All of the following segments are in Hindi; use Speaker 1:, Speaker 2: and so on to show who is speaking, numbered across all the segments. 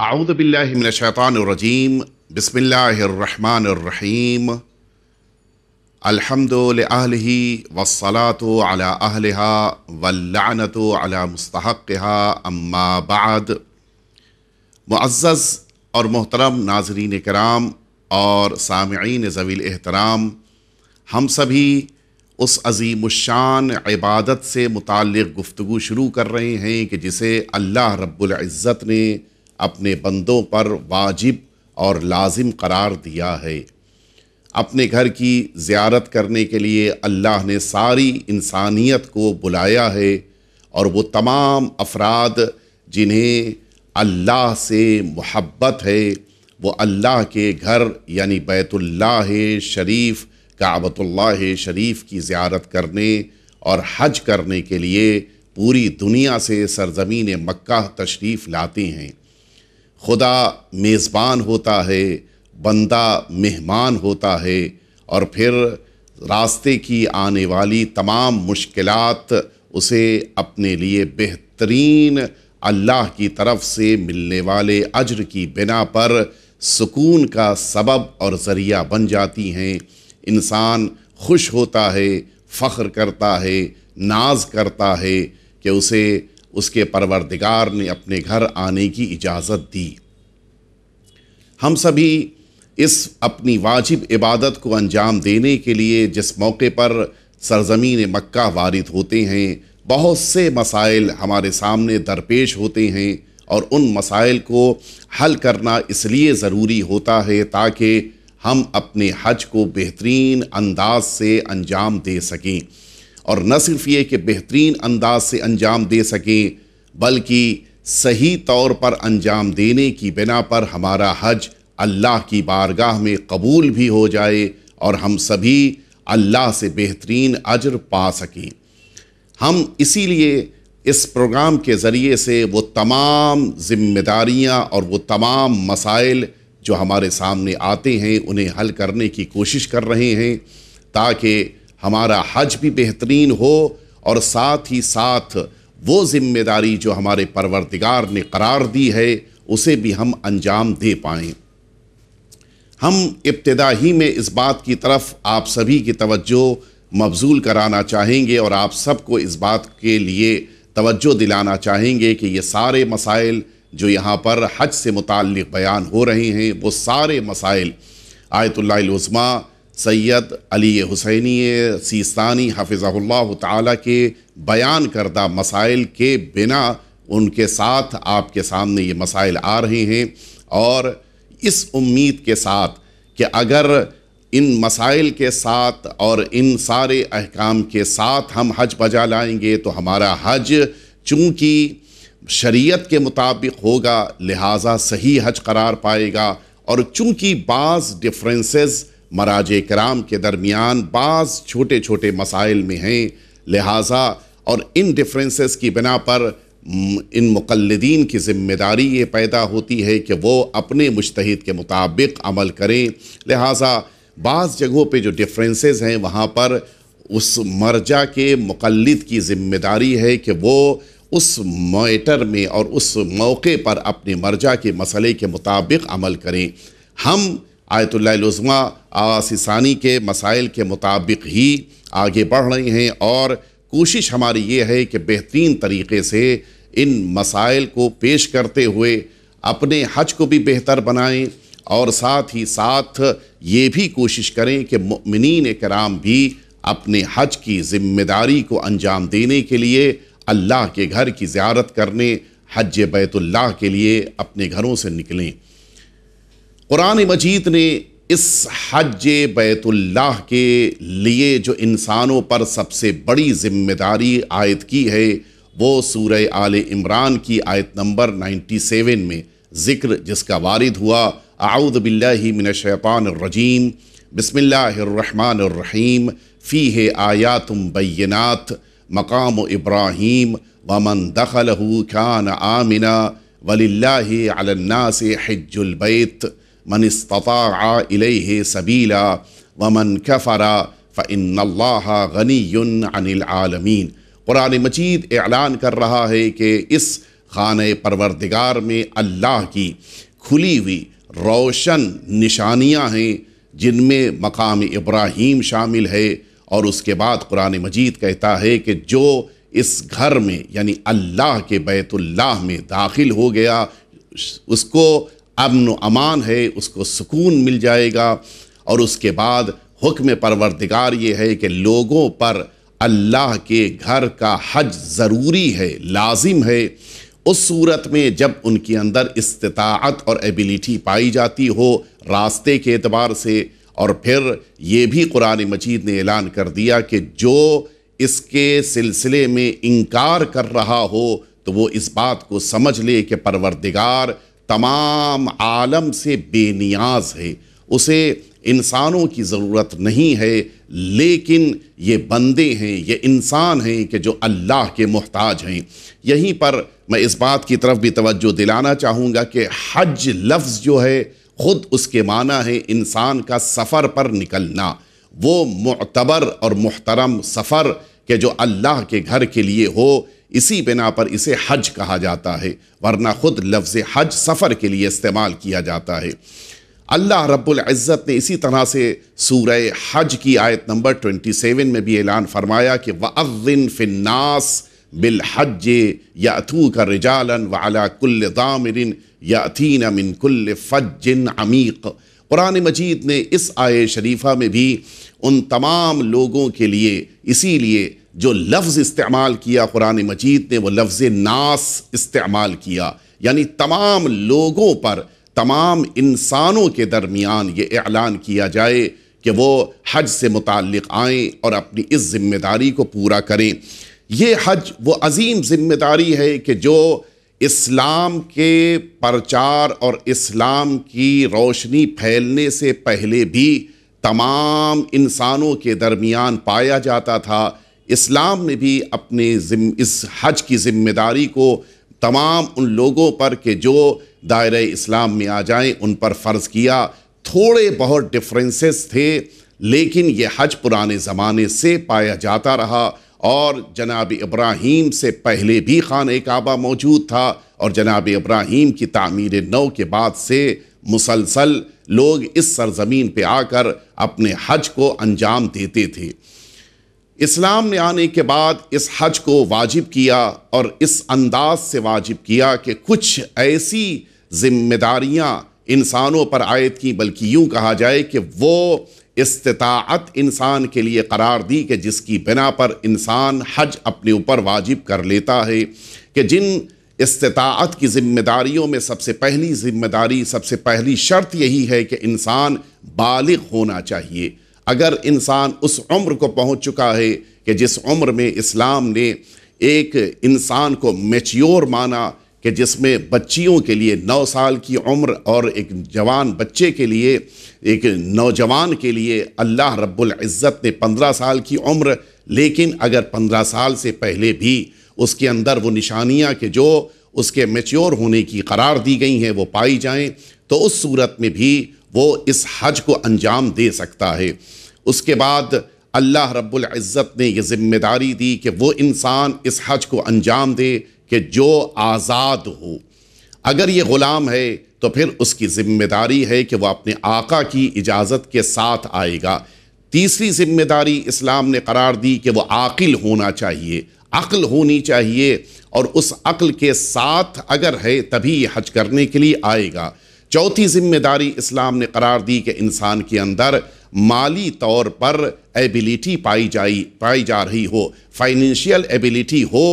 Speaker 1: आउदबिल्लिमिनशैतानरजीम बसमीम अलहमदलही वसलात अला अहलहा वलानत अला मुस्तहक़ा अम्मा बाद मुआज़ और मोहतरम नाजरीन कराम और सामीन ज़वील एहतराम हम सभी उस अजीमशान इबादत से मुतक़ गुफ्तु शुरू कर रहे हैं कि जिसे अल्लाह रब्बुल इज़्ज़त ने अपने बंदों पर वाजिब और लाजिम करार दिया है अपने घर की ज़्यारत करने के लिए अल्लाह ने सारी इंसानियत को बुलाया है और वो तमाम अफराद जिन्हें अल्लाह से मोहब्बत है वो अल्लाह के घर यानी बैतुल्लाह शरीफ काबतुल्लाह शरीफ की ज़्यारत करने और हज करने के लिए पूरी दुनिया से सरजमीन मक्का तशरीफ़ लाते हैं खुदा मेज़बान होता है बंदा मेहमान होता है और फिर रास्ते की आने वाली तमाम मुश्किलात उसे अपने लिए बेहतरीन अल्लाह की तरफ से मिलने वाले अज्र की बिना पर सुकून का सबब और ज़रिया बन जाती हैं इंसान खुश होता है फ़ख्र करता है नाज करता है कि उसे उसके परवरदिगार ने अपने घर आने की इजाज़त दी हम सभी इस अपनी वाजिब इबादत को अंजाम देने के लिए जिस मौके पर सरजमीन मक्का वारिद होते हैं बहुत से मसाइल हमारे सामने दरपेश होते हैं और उन मसाइल को हल करना इसलिए ज़रूरी होता है ताकि हम अपने हज को बेहतरीन अंदाज से अंजाम दे सकें और न सिर्फ ये कि बेहतरीन अंदाज से अंजाम दे सकें बल्कि सही तौर पर अंजाम देने की बिना पर हमारा हज अल्लाह की बारगाह में कबूल भी हो जाए और हम सभी अल्लाह से बेहतरीन अजर पा सकें हम इसीलिए इस प्रोग्राम के ज़रिए से वो तमाम जिम्मेदारियाँ और वो तमाम मसाइल जो हमारे सामने आते हैं उन्हें हल करने की कोशिश कर रहे हैं ताकि हमारा हज भी बेहतरीन हो और साथ ही साथ वो जिम्मेदारी जो हमारे परवरदिगार ने करार दी है उसे भी हम अंजाम दे पाएँ हम इब्तदा ही में इस बात की तरफ आप सभी की तवज्जो मबजूल कराना चाहेंगे और आप सबको इस बात के लिए तवज्जो दिलाना चाहेंगे कि ये सारे मसाइल जो यहाँ पर हज से मुतल बयान हो रहे हैं वो सारे मसाइल आयतुल्लाज़मा सैयद अली हुसैनी सीस्तानी हफिज़ल्ला ताली के बयान करदा मसाइल के बिना उनके साथ आपके सामने ये मसाइल आ रहे हैं और इस उम्मीद के साथ कि अगर इन मसाइल के साथ और इन सारे अहकाम के साथ हम हज बजा लाएंगे तो हमारा हज चूँकि शरीयत के मुताबिक होगा लिहाजा सही हज करार पाएगा और चूँकि बाज़ डिफरेंसेस मराज कराम के दरमियान बास छोटे छोटे मसाइल में हैं लिहाजा और इन डिफरेंसेस की बिना पर इन मुकलदीन की ज़िम्मेदारी ये पैदा होती है कि वो अपने मुश्तद के मुताबिक अमल करें लिहाजा बाज़ जगहों पे जो डिफरेंसेस हैं वहाँ पर उस मर्जा के मुकलद की ज़िम्मेदारी है कि वो उस मैटर में और उस मौके पर अपने मर्जा के मसले के मुताबिक अमल करें हम आयतुल्लाज़मा आसिसानी के मसाइल के मुताबिक ही आगे बढ़ रहे हैं और कोशिश हमारी ये है कि बेहतरीन तरीके से इन मसाइल को पेश करते हुए अपने हज को भी बेहतर बनाएं और साथ ही साथ ये भी कोशिश करें कि मिन कराम भी अपने हज की ज़िम्मेदारी को अंजाम देने के लिए अल्लाह के घर की ज़्यारत करने हज बैतुल्लाह के लिए अपने घरों से निकलें क़ुरान मजीद ने इस हज बैतुल्लाह के लिए जो इंसानों पर सबसे बड़ी जिम्मेदारी आयद की है वो सूर आल इमरान की आयत नंबर 97 में ज़िक्र जिसका वारिद हुआ आउद बिल्लामिनशैतान रजीम बसमिल्लाम फ़ी है तुम बैनाथ मकाम इब्राहिम वमन दखल खान आमिना वलिल्ला अलन्ना से हजुलबैत मन इस्तता इले सबीला वमन कफ़रा फ़िन गनी अनिल आलमीन कुरान मजीद ऐलान कर रहा है कि इस खान परवरदिगार में अल्लाह की खुली हुई रोशन निशानियां हैं जिनमें मकाम इब्राहीम शामिल है और उसके बाद कुरान मजीद कहता है कि जो इस घर में यानी अल्लाह के बैतुल्लाह में दाखिल हो गया उसको अमन अमान है उसको सुकून मिल जाएगा और उसके बाद हुक्म परवरदिगार ये है कि लोगों पर अल्लाह के घर का हज ज़रूरी है लाजिम है उस सूरत में जब उनके अंदर इस्तात और एबिलिटी पाई जाती हो रास्ते के अतबार से और फिर ये भी कुरान मजीद ने ऐलान कर दिया कि जो इसके सिलसिले में इनकार कर रहा हो तो वो इस बात को समझ ले कि परवरदिगार तमाम आलम से बेनियाज है उसे इंसानों की ज़रूरत नहीं है लेकिन ये बंदे हैं ये इंसान हैं कि जो अल्लाह के मोहताज हैं यहीं पर मैं इस बात की तरफ भी तवज्जो दिलाना चाहूँगा कि हज लफ्ज़ जो है ख़ुद उसके माना है इंसान का सफ़र पर निकलना वो मतबर और मोहतरम सफ़र कि जो अल्लाह के घर के लिए हो इसी बिना पर इसे हज कहा जाता है वरना ख़ुद लफ्ज़ हज सफ़र के लिए इस्तेमाल किया जाता है अल्लाह रब्बुल इज़्ज़त ने इसी तरह से सूरह हज की आयत नंबर 27 में भी ऐलान फरमाया कि वन फ़िन्नास बिल हज यातू का रिजालन अला कुल्ल दामिन यातीन मिन कुल्ल फजिन अमीक कुरान मजीद ने इस आय शरीफा में भी उन तमाम लोगों के लिए इसीलिए जो लफ्ज़ इस्तेमाल किया कुरान मजीद ने वो लफ्ज़ नास इस्तेमाल किया यानी तमाम लोगों पर तमाम इंसानों के दरमियान ये ऐलान किया जाए कि वो हज से मुतक आएँ और अपनी इस ज़िम्मेदारी को पूरा करें ये हज वो अजीम ज़िम्मेदारी है कि जो इस्लाम के प्रचार और इस्लाम की रोशनी फैलने से पहले भी तमाम इंसानों के दरमियान पाया जाता था इस्लाम ने भी अपने इस हज की ज़िम्मेदारी को तमाम उन लोगों पर के जो दायरे इस्लाम में आ जाएं उन पर फ़र्ज़ किया थोड़े बहुत डिफरेंसेस थे लेकिन ये हज पुराने ज़माने से पाया जाता रहा और जनाब इब्राहीम से पहले भी खान काबा मौजूद था और जनाब इब्राहिम की तमीर नौ के बाद से मुसलसल लोग इस सरजमीन पे आकर अपने हज को अंजाम देते थे इस्लाम ने आने के बाद इस हज को वाजिब किया और इस अंदाज से वाजिब किया कि कुछ ऐसी जिम्मेदारियां इंसानों पर आए की बल्कि यूँ कहा जाए कि वो इस्तात इंसान के लिए करार दी कि जिसकी बिना पर इंसान हज अपने ऊपर वाजिब कर लेता है कि जिन इस्तात की जिम्मेदारियों में सबसे पहली जिम्मेदारी सबसे पहली शर्त यही है कि इंसान बालिग होना चाहिए अगर इंसान उस उम्र को पहुंच चुका है कि जिस उम्र में इस्लाम ने एक इंसान को मेच्योर माना कि जिसमें बच्चियों के लिए नौ साल की उम्र और एक जवान बच्चे के लिए एक नौजवान के लिए अल्लाह रब्बुल इज़्ज़त ने पंद्रह साल की उम्र लेकिन अगर पंद्रह साल से पहले भी उसके अंदर वो निशानियाँ के जो उसके मेच्योर होने की करार दी गई हैं वो पाई जाएँ तो उस सूरत में भी वो इस हज को अंजाम दे सकता है उसके बाद अल्लाह रब्बुल इज़्ज़त ने ये ज़िम्मेदारी दी कि वो इंसान इस हज को अंजाम दे कि जो आज़ाद हो अगर ये ग़ुलाम है तो फिर उसकी ज़िम्मेदारी है कि वह अपने आका की इजाज़त के साथ आएगा तीसरी ज़िम्मेदारी इस्लाम ने करार दी कि वह आकिल होना चाहिए अक्ल होनी चाहिए और उस अक्ल के साथ अगर है तभी हज करने के लिए आएगा चौथी जिम्मेदारी इस्लाम ने करार दी कि इंसान के अंदर माली तौर पर एबिलिटी पाई जाई पाई जा रही हो फाइनेंशियल एबिलिटी हो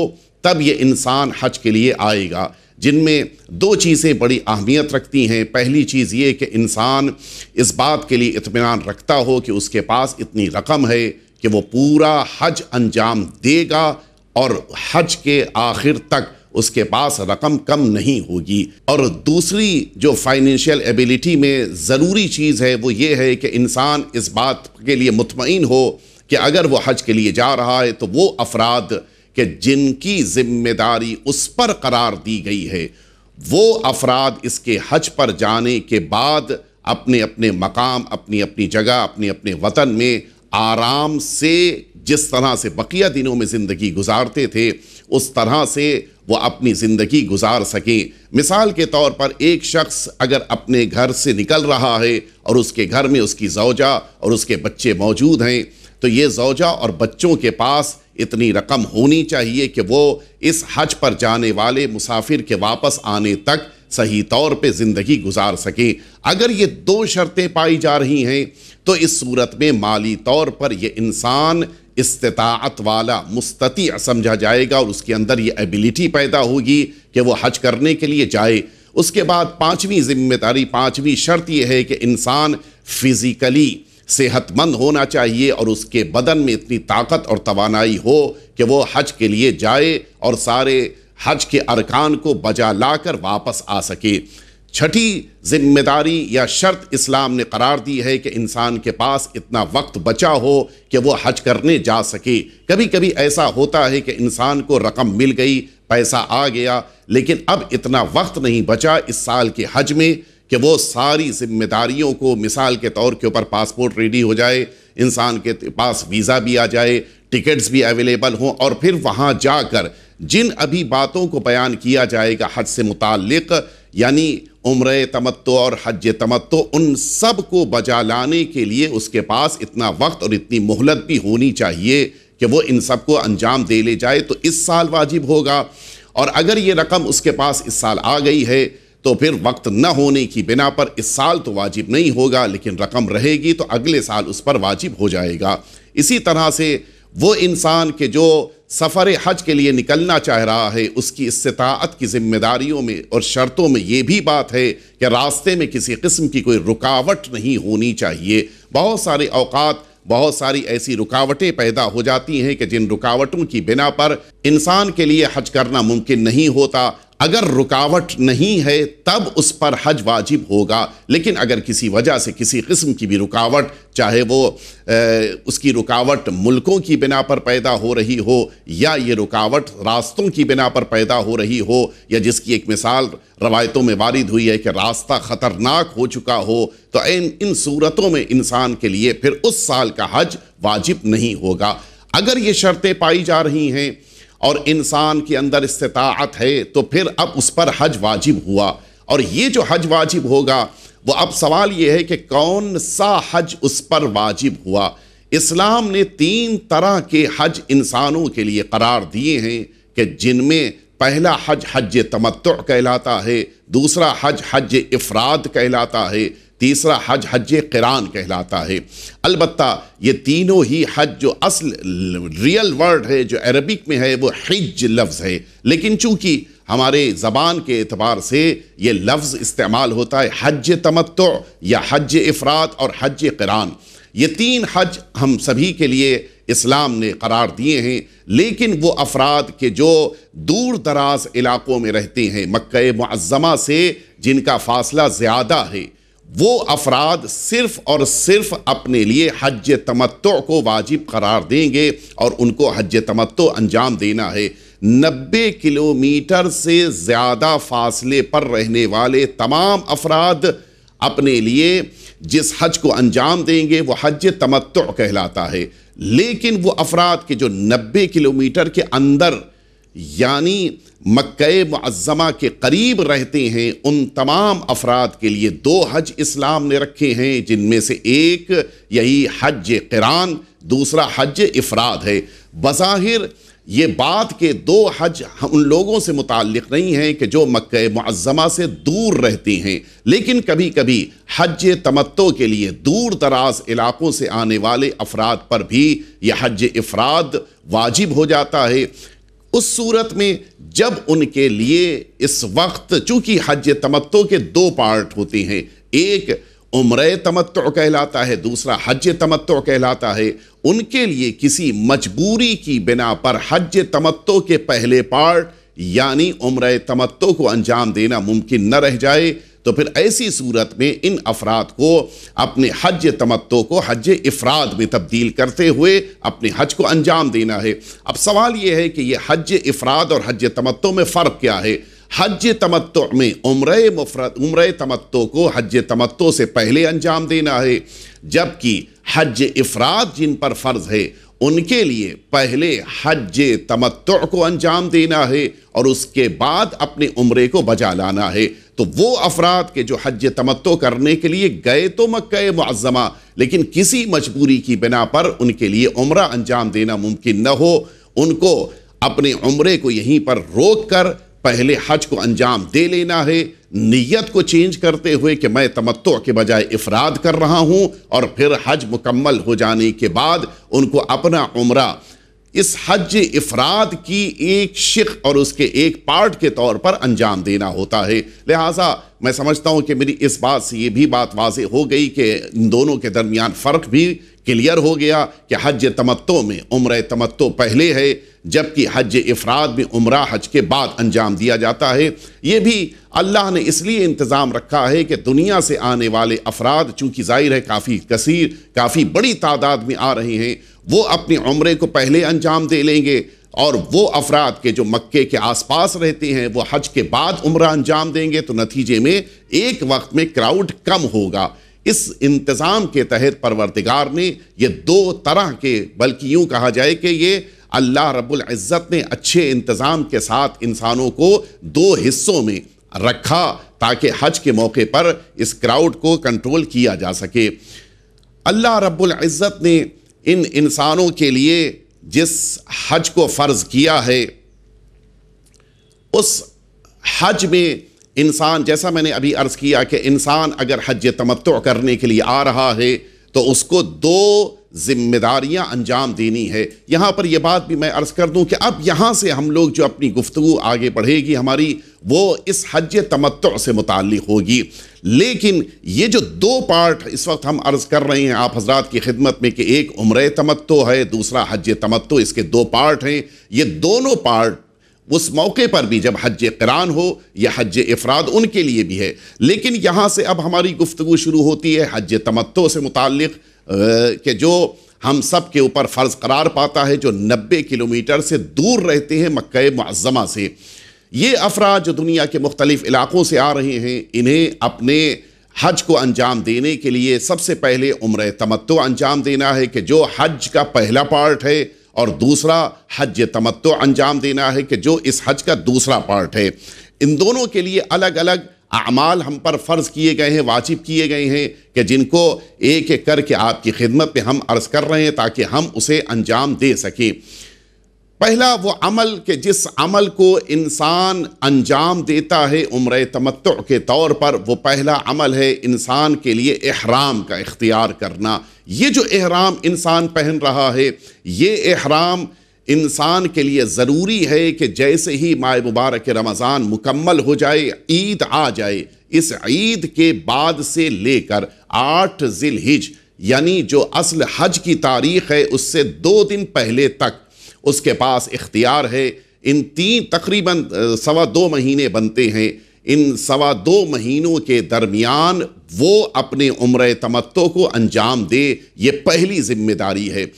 Speaker 1: तब ये इंसान हज के लिए आएगा जिनमें दो चीज़ें बड़ी अहमियत रखती हैं पहली चीज़ ये कि इंसान इस बात के लिए इतमान रखता हो कि उसके पास इतनी रकम है कि वो पूरा हज अंजाम देगा और हज के आखिर तक उसके पास रकम कम नहीं होगी और दूसरी जो फाइनेंशियल एबिलिटी में ज़रूरी चीज़ है वो ये है कि इंसान इस बात के लिए मुतमिन हो कि अगर वो हज के लिए जा रहा है तो वो अफराद के जिनकी जिम्मेदारी उस पर करार दी गई है वो अफराद इसके हज पर जाने के बाद अपने अपने मकाम अपनी अपनी जगह अपने अपने वतन में आराम से जिस तरह से बकिया दिनों में ज़िंदगी गुजारते थे उस तरह से वो अपनी ज़िंदगी गुजार सकें मिसाल के तौर पर एक शख्स अगर अपने घर से निकल रहा है और उसके घर में उसकी जौजा और उसके बच्चे मौजूद हैं तो ये जौजा और बच्चों के पास इतनी रकम होनी चाहिए कि वो इस हज पर जाने वाले मुसाफिर के वापस आने तक सही तौर पे ज़िंदगी गुजार सकें अगर ये दो शर्तें पाई जा रही हैं तो इस सूरत में माली तौर पर यह इंसान इस्तात वाला मुस्तती समझा जाएगा और उसके अंदर ये एबिलिटी पैदा होगी कि वो हज करने के लिए जाए उसके बाद पाँचवीं जिम्मेदारी पाँचवीं शर्त यह है कि इंसान फिज़िकली सेहतमंद होना चाहिए और उसके बदन में इतनी ताकत और तोानाई हो कि वो हज के लिए जाए और सारे हज के अरकान को बजा लाकर वापस आ सके छठी जिम्मेदारी या शर्त इस्लाम ने करार दी है कि इंसान के पास इतना वक्त बचा हो कि वो हज करने जा सके कभी कभी ऐसा होता है कि इंसान को रकम मिल गई पैसा आ गया लेकिन अब इतना वक्त नहीं बचा इस साल के हज में कि वो सारी जिम्मेदारियों को मिसाल के तौर के ऊपर पासपोर्ट रेडी हो जाए इंसान के पास वीज़ा भी आ जाए टिकट्स भी अवेलेबल हों और फिर वहाँ जाकर जिन अभी बातों को बयान किया जाएगा हज से मुतक़ यानी उम्र तमत्तो और हज तमत्तो उन सब को बजा लाने के लिए उसके पास इतना वक्त और इतनी मोहलत भी होनी चाहिए कि वो इन सब को अंजाम दे ले जाए तो इस साल वाजिब होगा और अगर ये रकम उसके पास इस साल आ गई है तो फिर वक्त न होने की बिना पर इस साल तो वाजिब नहीं होगा लेकिन रकम रहेगी तो अगले साल उस पर वाजिब हो जाएगा इसी तरह से वो इंसान के जो सफ़र हज के लिए निकलना चाह रहा है उसकी इस्तात की जिम्मेदारियों में और शर्तों में ये भी बात है कि रास्ते में किसी किस्म की कोई रुकावट नहीं होनी चाहिए बहुत सारे अवकात बहुत सारी ऐसी रुकावटें पैदा हो जाती हैं कि जिन रुकावटों की बिना पर इंसान के लिए हज करना मुमकिन नहीं होता अगर रुकावट नहीं है तब उस पर हज वाजिब होगा लेकिन अगर किसी वजह से किसी किस्म की भी रुकावट चाहे वो ए, उसकी रुकावट मुल्कों की बिना पर पैदा हो रही हो या ये रुकावट रास्तों की बिना पर पैदा हो रही हो या जिसकी एक मिसाल रवायतों में वारिद हुई है कि रास्ता ख़तरनाक हो चुका हो तो इन इन सूरतों में इंसान के लिए फिर उस साल का हज वाजिब नहीं होगा अगर ये शर्तें पाई जा रही हैं और इंसान के अंदर इस्तात है तो फिर अब उस पर हज वाजिब हुआ और ये जो हज वाजिब होगा वो अब सवाल ये है कि कौन सा हज उस पर वाजिब हुआ इस्लाम ने तीन तरह के हज इंसानों के लिए करार दिए हैं कि जिनमें पहला हज हज तमत् कहलाता है दूसरा हज हज इफ़राद कहलाता है तीसरा हज हज किरान कहलाता है अलबत् ये तीनों ही हज जो असल रियल वर्ड है जो अरबिक में है वो हिज लफ्ज़ है लेकिन चूँकि हमारे ज़बान के अतबार से ये लफ्ज़ इस्तेमाल होता है हज तमत्तो या हज अफरात और हज किरान ये तीन हज हम सभी के लिए इस्लाम ने करार दिए हैं लेकिन वो अफराद के जो दूर दराज इलाकों में रहते हैं मक् मज़मा से जिनका फासला ज़्यादा है वो अफराद सिर्फ और सिर्फ अपने लिए हज तमत्तो को वाजिब करार देंगे और उनको हज तमत्तो अंजाम देना है नब्बे किलोमीटर से ज़्यादा फासले पर रहने वाले तमाम अफराद अपने लिए जिस हज को अंजाम देंगे वो हज तमत्तो कहलाता है लेकिन वो अफराद के जो नब्बे किलोमीटर के अंदर यानी मक्के मुआज़मा के करीब रहते हैं उन तमाम अफराद के लिए दो हज इस्लाम ने रखे हैं जिनमें से एक यही हज किरान दूसरा हज इफ़राद है बज़ाहिर ये बात के दो हज उन लोगों से मुतक़ नहीं हैं कि जो मक्के मुआज़मा से दूर रहते हैं लेकिन कभी कभी हज तमत्तो के लिए दूर दराज इलाक़ों से आने वाले अफराद पर भी यह हज इफ़राद वाजिब हो जाता है उस सूरत में जब उनके लिए इस वक्त चूंकि हज तमत्तों के दो पार्ट होते हैं एक उम्र तमत्तो कहलाता है दूसरा हज तमत्तो कहलाता है उनके लिए किसी मजबूरी की बिना पर हज तमत्तो के पहले पार्ट यानी उम्र तमत्तों को अंजाम देना मुमकिन न रह जाए तो फिर ऐसी सूरत में इन अफराद को अपने हज तमत्तो को हज इफ़राद में तब्दील करते हुए अपने हज को अंजाम देना है अब सवाल यह है कि यह हज इफ़राद और हज तमत्तो में फ़र्क क्या है हज तमत्तो में उम्र मुफरत उम्र तमत्तो को हज तमत्तो से पहले अंजाम देना है जबकि हज इफ़राद जिन पर फ़र्ज़ है उनके लिए पहले हज तमत्तो को अंजाम देना है और उसके बाद अपने उम्र को बजा लाना है तो वो अफराद के जो हज तमत्तो करने के लिए गए तो मक्का मुआजमा लेकिन किसी मजबूरी की बिना पर उनके लिए उम्र अंजाम देना मुमकिन न हो उनको अपने उम्र को यहीं पर रोक कर पहले हज को अंजाम दे लेना है नीयत को चेंज करते हुए कि मैं तमत्तो के बजाय इफराद कर रहा हूँ और फिर हज मुकम्मल हो जाने के बाद उनको अपना उम्र इस हज इफराद की एक शिक और उसके एक पार्ट के तौर पर अंजाम देना होता है लिहाजा मैं समझता हूँ कि मेरी इस बात से ये भी बात वाज हो गई कि इन दोनों के दरमियान फ़र्क भी क्लियर हो गया कि हज तमत्तो में उम्र तमत्तो पहले है जबकि हज इफराद में उम्र हज के बाद अंजाम दिया जाता है ये भी अल्लाह ने इसलिए इंतज़ाम रखा है कि दुनिया से आने वाले अफराद चूँकि ज़ाहिर है काफ़ी कसर काफ़ी बड़ी तादाद में आ रहे हैं वो अपनी उम्र को पहले अंजाम दे लेंगे और वो अफराद के जो मक्के के आसपास रहते हैं वो हज के बाद उम्र अंजाम देंगे तो नतीजे में एक वक्त में क्राउड कम होगा इस इंतज़ाम के तहत परवरदिगार ने ये दो तरह के बल्कि यूँ कहा जाए कि ये अल्लाह रब्बुल इज़्ज़त ने अच्छे इंतज़ाम के साथ इंसानों को दो हिस्सों में रखा ताकि हज के मौके पर इस क्राउड को कंट्रोल किया जा सके अल्लाह रब्बुल इज़्ज़त ने इन इंसानों के लिए जिस हज को फ़र्ज़ किया है उस हज में इंसान जैसा मैंने अभी अर्ज़ किया कि इंसान अगर हज तमत्व करने के लिए आ रहा है तो उसको दो जिम्मेदारियां अंजाम देनी है यहाँ पर यह बात भी मैं अर्ज़ कर दूँ कि अब यहाँ से हम लोग जो अपनी गुफ्तु आगे बढ़ेगी हमारी वो इस हज तमत् से मुतल होगी लेकिन ये जो दो पार्ट इस वक्त हम अर्ज़ कर रहे हैं आप हजरात की खिदमत में कि एक उम्र तमत्तो है दूसरा हज तमत्तो इसके दो पार्ट हैं ये दोनों पार्ट उस मौके पर भी जब हज करान हो या हज अफराद उनके लिए भी है लेकिन यहाँ से अब हमारी गुफ्तु शुरू होती है हज तमत्तो से मुतक़ कि जो हम सब के ऊपर फ़र्ज़ करार पाता है जो 90 किलोमीटर से दूर रहते हैं मक् मज़मा से ये अफराद जो दुनिया के मुख्तलिफ़ इलाक़ों से आ रहे हैं इन्हें अपने हज को अंजाम देने के लिए सबसे पहले उम्र तमत्तो अंजाम देना है कि जो हज का पहला पार्ट है और दूसरा हज तमत्व अंजाम देना है कि जो इस हज का दूसरा पार्ट है इन दोनों के लिए अलग अलग अमाल हम पर फ़र्ज़ किए गए हैं वाजिब किए गए हैं कि जिनको एक एक करके आपकी खिदमत पर हम अर्ज़ कर रहे हैं ताकि हम उसे अंजाम दे सकें पहला वो अमल के जिस अमल को इंसान अंजाम देता है उम्र तमत् के तौर पर वो पहला अमल है इंसान के लिए एहराम का इख्तियार करना ये जो एहराम इंसान पहन रहा है ये एहराम इंसान के लिए ज़रूरी है कि जैसे ही माए मुबारक रमज़ान मुकम्मल हो जाए ईद आ जाए इस ईद के बाद से लेकर आठ जिल हिज यानी जो असल हज की तारीख है उससे दो दिन पहले तक उसके पास इख्तियार है इन तीन तकरीबन सवा दो महीने बनते हैं इन सवा दो महीनों के दरमियान वो अपने उम्र तमत्तों को अंजाम दे ये पहली जिम्मेदारी है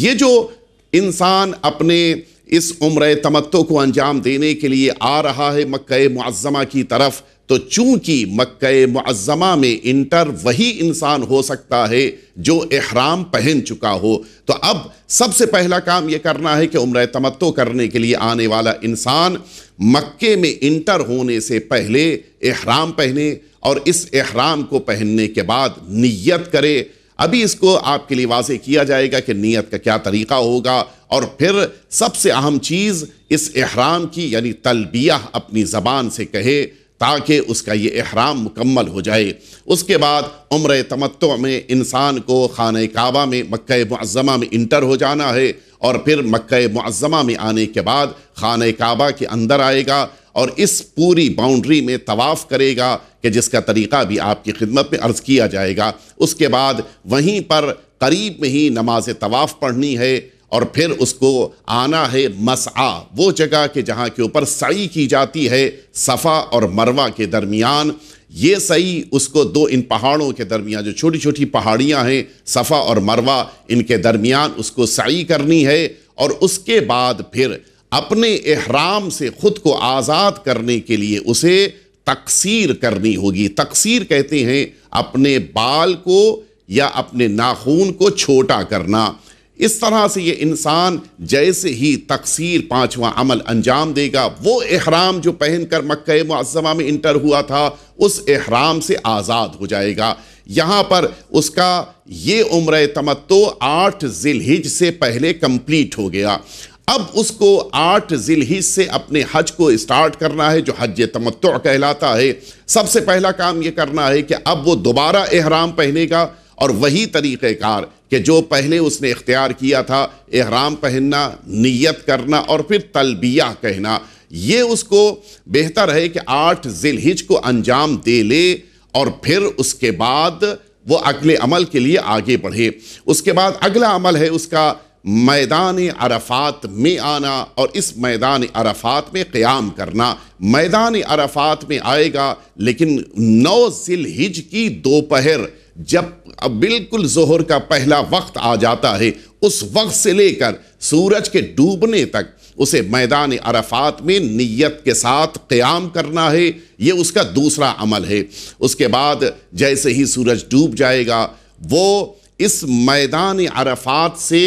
Speaker 1: ये जो इंसान अपने इस उम्र तमत्तों को अंजाम देने के लिए आ रहा है मक् मुआज़मा की तरफ तो चूंकि मक् मुआज़मा में इंटर वही इंसान हो सकता है जो एहराम पहन चुका हो तो अब सबसे पहला काम यह करना है कि उम्र तमत्तो करने के लिए आने वाला इंसान मक्के में इंटर होने से पहले एहराम पहने और इस एहराम को पहनने के बाद नियत करे अभी इसको आपके लिए वाजे किया जाएगा कि नीयत का क्या तरीका होगा और फिर सबसे अहम चीज़ इस एहराम की यानी तलबिया अपनी ज़बान से कहे ताकि उसका ये एहराम मुकम्मल हो जाए उसके बाद उम्र तमत्त में इंसान को खान काबा में मक् मज़मा में इंटर हो जाना है और फिर मक् मुज़मा में आने के बाद खान काबा के अंदर आएगा और इस पूरी बाउंड्री में तवाफ़ करेगा कि जिसका तरीक़ा भी आपकी खिदमत में अर्ज़ किया जाएगा उसके बाद वहीं पर करीब में ही नमाज तवाफ़ पढ़नी है और फिर उसको आना है मसआ वो जगह के जहाँ के ऊपर सई की जाती है सफ़ा और मरवा के दरमियान ये सही उसको दो इन पहाड़ों के दरमियान जो छोटी छोटी पहाड़ियाँ हैं सफ़ा और मरवा इनके दरमियान उसको सई करनी है और उसके बाद फिर अपने एहराम से ख़ुद को आज़ाद करने के लिए उसे तकसीर करनी होगी तकसीर कहते हैं अपने बाल को या अपने नाखून को छोटा करना इस तरह से ये इंसान जैसे ही तकसीर पाँचवा अमल अंजाम देगा वो एहराम जो पहनकर कर मुआजमा में इंटर हुआ था उस एहराम से आज़ाद हो जाएगा यहाँ पर उसका ये उम्र तमत्तो आठ जिलहिज से पहले कंप्लीट हो गया अब उसको आठ जिलहिज से अपने हज को स्टार्ट करना है जो हज तमत् कहलाता है सबसे पहला काम ये करना है कि अब वो दोबारा एहराम पहनेगा और वही तरीक़ार कि जो पहले उसने इख्तियार किया था एहराम पहनना नियत करना और फिर तलबिया कहना ये उसको बेहतर है कि आठ जिलहिज को अंजाम दे ले और फिर उसके बाद वो अगले अमल के लिए आगे बढ़े उसके बाद अगला अमल है उसका मैदान अरफात में आना और इस मैदान अरफात में क़्याम करना मैदान अरफात में आएगा लेकिन नौ हिज की दोपहर जब बिल्कुल जोहर का पहला वक्त आ जाता है उस वक्त से लेकर सूरज के डूबने तक उसे मैदान अरफात में नियत के साथ क़्याम करना है ये उसका दूसरा अमल है उसके बाद जैसे ही सूरज डूब जाएगा वो इस मैदान अरफात से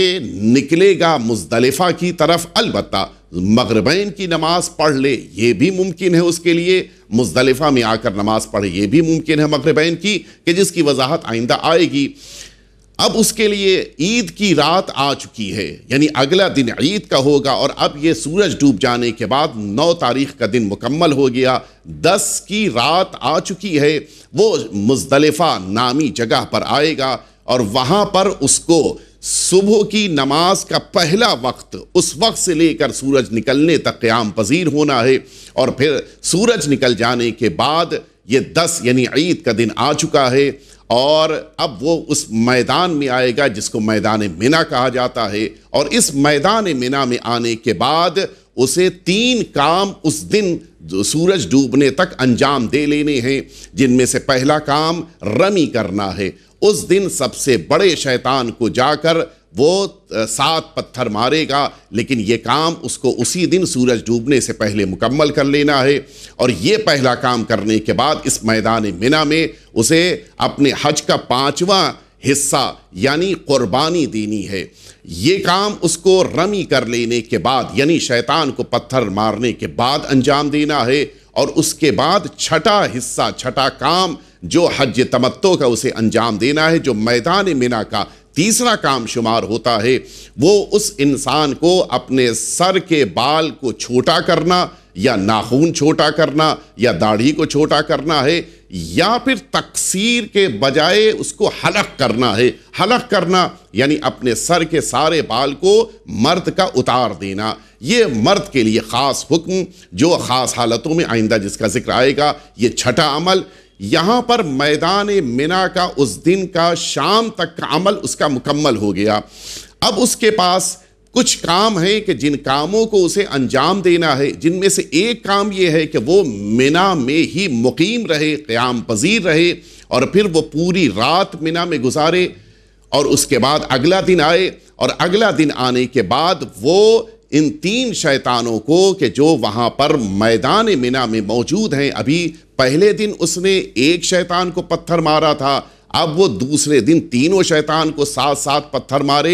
Speaker 1: निकलेगा मुजदलिफ़ा की तरफ अलबत् मगरबैन की नमाज पढ़ ले ये भी मुमकिन है उसके लिए मुजदलिफ़ा में आकर नमाज पढ़े ये भी मुमकिन है मगरबैन की कि जिसकी वजाहत आइंदा आएगी अब उसके लिए ईद की रात आ चुकी है यानी अगला दिन ईद का होगा और अब ये सूरज डूब जाने के बाद 9 तारीख का दिन मुकम्मल हो गया 10 की रात आ चुकी है वो मुजदलिफ़ा नामी जगह पर आएगा और वहाँ पर उसको सुबह की नमाज का पहला वक्त उस वक्त से लेकर सूरज निकलने तक क्याम पजीर होना है और फिर सूरज निकल जाने के बाद ये दस यानी ईद का दिन आ चुका है और अब वो उस मैदान में आएगा जिसको मैदान मिना कहा जाता है और इस मैदान मिना में आने के बाद उसे तीन काम उस दिन सूरज डूबने तक अंजाम दे लेने हैं जिनमें से पहला काम रमी करना है उस दिन सबसे बड़े शैतान को जाकर वो सात पत्थर मारेगा लेकिन ये काम उसको उसी दिन सूरज डूबने से पहले मुकम्मल कर लेना है और ये पहला काम करने के बाद इस मैदान मिना में उसे अपने हज का पाँचवा हिस्सा यानी कुर्बानी देनी है ये काम उसको रमी कर लेने के बाद यानी शैतान को पत्थर मारने के बाद अंजाम देना है और उसके बाद छठा हिस्सा छठा काम जो हज तमत्तो का उसे अंजाम देना है जो मैदान मिना का तीसरा काम शुमार होता है वो उस इंसान को अपने सर के बाल को छोटा करना या नाखून छोटा करना या दाढ़ी को छोटा करना है या फिर तकसीर के बजाय उसको हलक करना है हलक करना यानी अपने सर के सारे बाल को मर्द का उतार देना ये मर्द के लिए ख़ास हुक्म जो ख़ास हालतों में आइंदा जिसका जिक्र आएगा ये छठा अमल यहां पर मैदान मिना का उस दिन का शाम तक का अमल उसका मुकम्मल हो गया अब उसके पास कुछ काम है कि जिन कामों को उसे अंजाम देना है जिनमें से एक काम यह है कि वो मिना में ही मुकीम रहे क़्याम पजीर रहे और फिर वो पूरी रात मिना में गुजारे और उसके बाद अगला दिन आए और अगला दिन आने के बाद वो इन तीन शैतानों को कि जो वहाँ पर मैदान मिना में मौजूद हैं अभी पहले दिन उसने एक शैतान को पत्थर मारा था अब वो दूसरे दिन तीनों शैतान को साथ साथ पत्थर मारे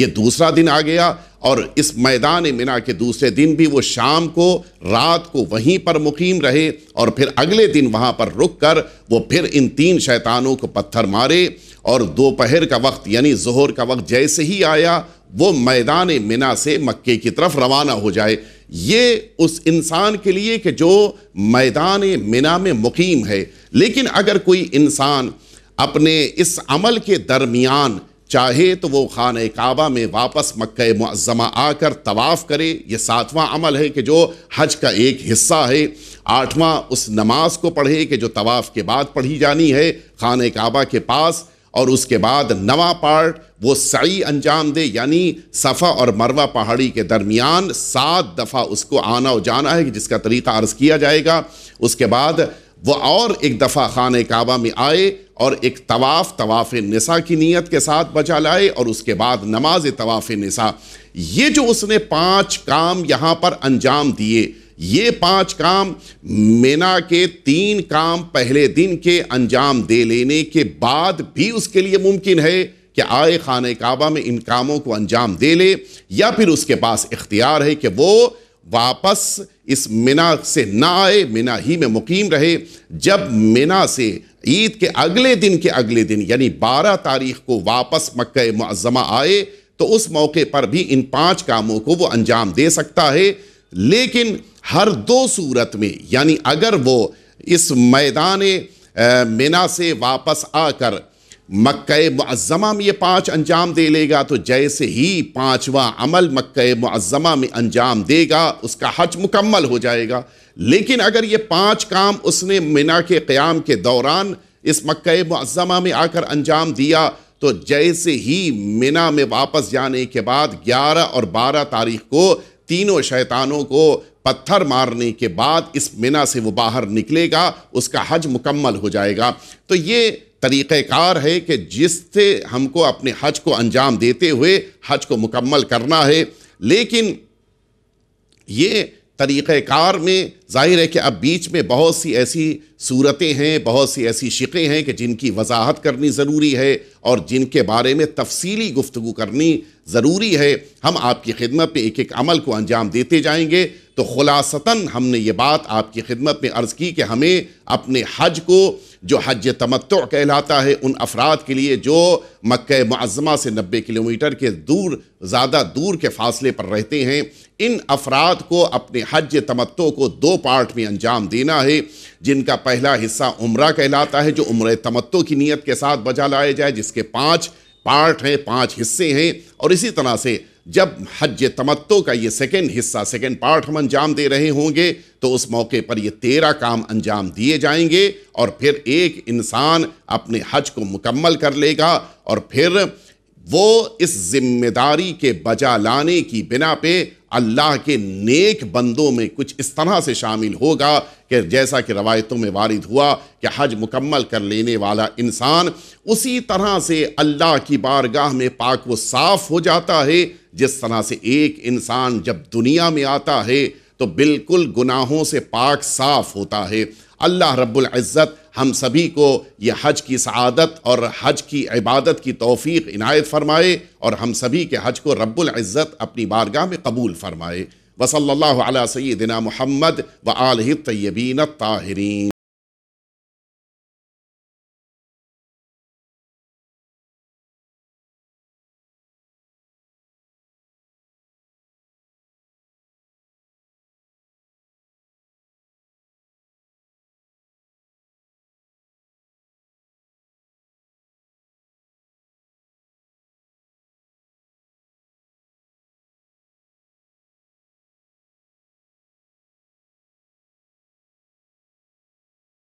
Speaker 1: ये दूसरा दिन आ गया और इस मैदान मिना के दूसरे दिन भी वो शाम को रात को वहीं पर मुकीम रहे और फिर अगले दिन वहाँ पर रुक कर वो फिर इन तीन शैतानों को पत्थर मारे और दोपहर का वक्त यानी जहर का वक्त जैसे ही आया वो मैदान मिना से मक्के की तरफ रवाना हो जाए ये उस इंसान के लिए कि जो मैदान मिना में मुकीम है लेकिन अगर कोई इंसान अपने इस अमल के दरमियान चाहे तो वो खान काबा में वापस मक् मज़मा आकर तवाफ़ करे ये सातवां अमल है कि जो हज का एक हिस्सा है आठवां उस नमाज को पढ़े कि जो तवाफ़ के बाद पढ़ी जानी है खान काबा के पास और उसके बाद नवा पार्ट वो सही अंजाम दे यानी सफ़ा और मरवा पहाड़ी के दरमियान सात दफ़ा उसको आना और जाना है जिसका तरीका अर्ज़ किया जाएगा उसके बाद वो और एक दफ़ा खान काबा में आए और एक तवाफ़ तवाफ़ नसा की नीयत के साथ बचा लाए और उसके बाद नमाज तवाफ़ नसा ये जो उसने पांच काम यहाँ पर अंजाम दिए ये पांच काम मेना के तीन काम पहले दिन के अंजाम दे लेने के बाद भी उसके लिए मुमकिन है कि आए खान काबा में इन कामों को अंजाम दे ले या फिर उसके पास इख्तियार है कि वो वापस इस मिना से ना आए मिना ही में मुकीम रहे जब मिना से ईद के अगले दिन के अगले दिन यानी 12 तारीख को वापस मक् मज़मा आए तो उस मौके पर भी इन पांच कामों को वो अंजाम दे सकता है लेकिन हर दो सूरत में यानी अगर वो इस मैदान मिना से वापस आकर मक्का मुआज़मा में ये पांच अंजाम दे लेगा तो जैसे ही पांचवा अमल मक्का मुआज़मा में अंजाम देगा उसका हज मुकम्मल हो जाएगा लेकिन अगर ये पांच काम उसने मिना के क़्याम के दौरान इस मक्का मुआज़मा में आकर अंजाम दिया तो जैसे ही मिना में वापस जाने के बाद ग्यारह और बारह तारीख को तीनों शैतानों को पत्थर मारने के बाद इस मिना से वो बाहर निकलेगा उसका हज मुकम्मल हो जाएगा तो ये तरीक़ार है कि जिससे हमको अपने हज को अंजाम देते हुए हज को मुकम्मल करना है लेकिन ये तरीक़ार में जाहिर है कि अब बीच में बहुत सी ऐसी सूरतें हैं बहुत सी ऐसी शिकें हैं कि जिनकी वजाहत करनी ज़रूरी है और जिनके बारे में तफसीली गुफ्तु करनी ज़रूरी है हम आपकी खिदमत पे एक एक अमल को अंजाम देते जाएंगे तो खुलासतन हमने ये बात आपकी खिदमत में अर्ज़ की कि हमें अपने हज को जो हज तमत् कहलाता है उन अफराद के लिए जो मक् मज़मा से नब्बे किलोमीटर के दूर ज़्यादा दूर के फासले पर रहते हैं इन अफराद को अपने हज तमत् को दो पार्ट में अंजाम देना है जिनका पहला हिस्सा उम्र कहलाता है जो उम्र तमत् की नीयत के साथ बजा लाया जाए जिसके पाँच पार्ट हैं पांच हिस्से हैं और इसी तरह से जब हज तमत्तों का ये सेकेंड हिस्सा सेकेंड पार्ट हम अंजाम दे रहे होंगे तो उस मौके पर ये तेरह काम अंजाम दिए जाएंगे और फिर एक इंसान अपने हज को मुकम्मल कर लेगा और फिर वो इस जिम्मेदारी के बजा लाने की बिना पे अल्लाह के नेक बंदों में कुछ इस तरह से शामिल होगा कि जैसा कि रवायतों में वारिद हुआ कि हज मुकम्मल कर लेने वाला इंसान उसी तरह से अल्लाह की बारगाह में पाक व साफ़ हो जाता है जिस तरह से एक इंसान जब दुनिया में आता है तो बिल्कुल गुनाहों से पाक साफ होता है अल्लाह रब्बुल इज़्ज़त हम सभी को यह हज की सआदत और हज की इबादत की तोफ़ी इनायत फरमाए और हम सभी के हज को रब्बुल इज़्ज़त अपनी बारगाह में कबूल फरमाए वसल्ला सैदिना महमद व आल तयबीन ताहरीन